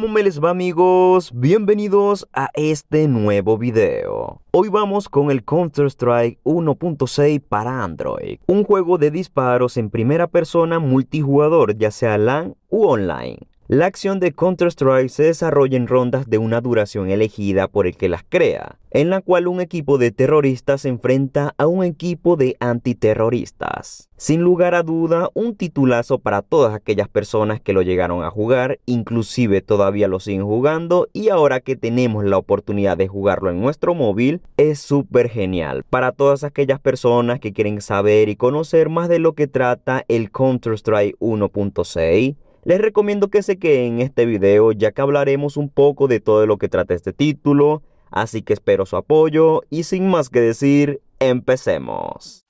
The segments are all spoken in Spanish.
¿Cómo me les va amigos? Bienvenidos a este nuevo video. Hoy vamos con el Counter-Strike 1.6 para Android, un juego de disparos en primera persona multijugador ya sea LAN u online. La acción de Counter-Strike se desarrolla en rondas de una duración elegida por el que las crea, en la cual un equipo de terroristas se enfrenta a un equipo de antiterroristas. Sin lugar a duda, un titulazo para todas aquellas personas que lo llegaron a jugar, inclusive todavía lo siguen jugando y ahora que tenemos la oportunidad de jugarlo en nuestro móvil, es súper genial. Para todas aquellas personas que quieren saber y conocer más de lo que trata el Counter-Strike 1.6, les recomiendo que se queden en este video ya que hablaremos un poco de todo lo que trata este título, así que espero su apoyo y sin más que decir, empecemos.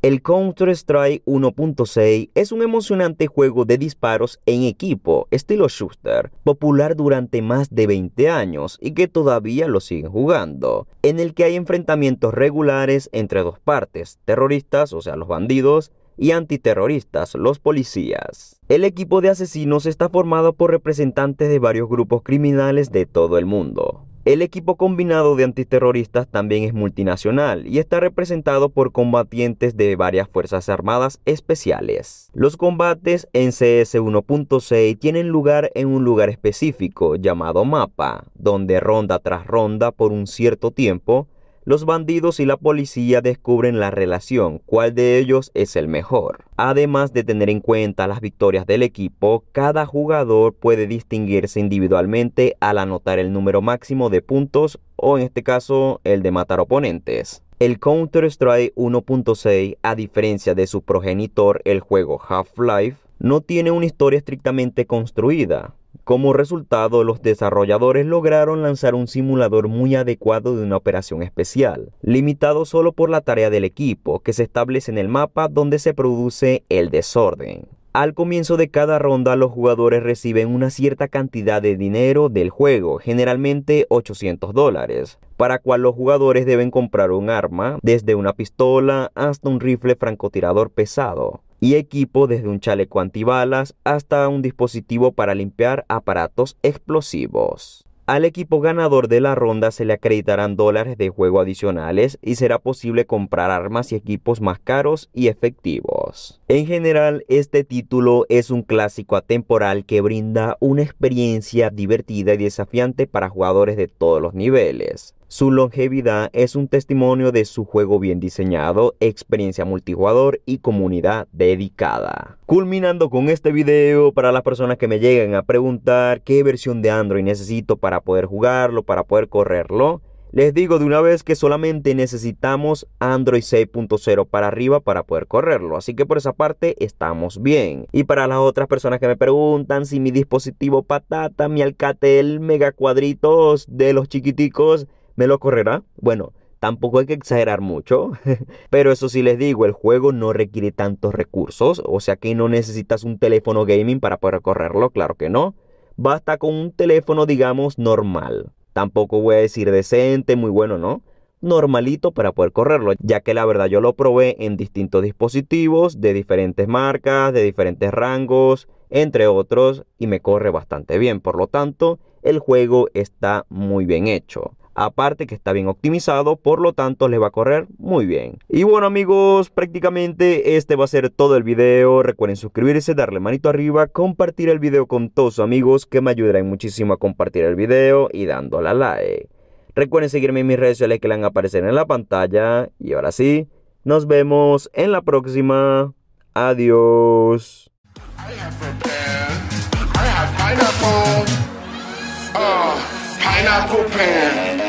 El Counter-Strike 1.6 es un emocionante juego de disparos en equipo, estilo shooter, popular durante más de 20 años y que todavía lo siguen jugando, en el que hay enfrentamientos regulares entre dos partes, terroristas, o sea, los bandidos, y antiterroristas, los policías. El equipo de asesinos está formado por representantes de varios grupos criminales de todo el mundo. El equipo combinado de antiterroristas también es multinacional y está representado por combatientes de varias Fuerzas Armadas especiales. Los combates en CS 1.6 tienen lugar en un lugar específico llamado mapa, donde ronda tras ronda por un cierto tiempo los bandidos y la policía descubren la relación, cuál de ellos es el mejor. Además de tener en cuenta las victorias del equipo, cada jugador puede distinguirse individualmente al anotar el número máximo de puntos o en este caso el de matar oponentes. El Counter-Strike 1.6, a diferencia de su progenitor, el juego Half-Life, no tiene una historia estrictamente construida, como resultado, los desarrolladores lograron lanzar un simulador muy adecuado de una operación especial, limitado solo por la tarea del equipo, que se establece en el mapa donde se produce el desorden. Al comienzo de cada ronda los jugadores reciben una cierta cantidad de dinero del juego, generalmente 800 dólares, para cual los jugadores deben comprar un arma, desde una pistola hasta un rifle francotirador pesado y equipo desde un chaleco antibalas hasta un dispositivo para limpiar aparatos explosivos. Al equipo ganador de la ronda se le acreditarán dólares de juego adicionales y será posible comprar armas y equipos más caros y efectivos. En general, este título es un clásico atemporal que brinda una experiencia divertida y desafiante para jugadores de todos los niveles. Su longevidad es un testimonio de su juego bien diseñado, experiencia multijugador y comunidad dedicada. Culminando con este video, para las personas que me lleguen a preguntar qué versión de Android necesito para poder jugarlo, para poder correrlo, les digo de una vez que solamente necesitamos Android 6.0 para arriba para poder correrlo, así que por esa parte estamos bien. Y para las otras personas que me preguntan si mi dispositivo patata, mi Alcatel, mega cuadritos de los chiquiticos ¿Me lo correrá? Bueno, Tampoco hay que exagerar mucho, pero eso sí les digo, el juego no requiere tantos recursos, o sea que no necesitas un teléfono gaming para poder correrlo, claro que no. Basta con un teléfono, digamos, normal. Tampoco voy a decir decente, muy bueno, ¿no? Normalito para poder correrlo, ya que la verdad yo lo probé en distintos dispositivos, de diferentes marcas, de diferentes rangos, entre otros, y me corre bastante bien. Por lo tanto, el juego está muy bien hecho aparte que está bien optimizado, por lo tanto le va a correr muy bien. Y bueno amigos, prácticamente este va a ser todo el video, recuerden suscribirse, darle manito arriba, compartir el video con todos sus amigos que me ayudarán muchísimo a compartir el video y dándole a like. Recuerden seguirme en mis redes sociales que le van a aparecer en la pantalla y ahora sí, nos vemos en la próxima. Adiós. Oh,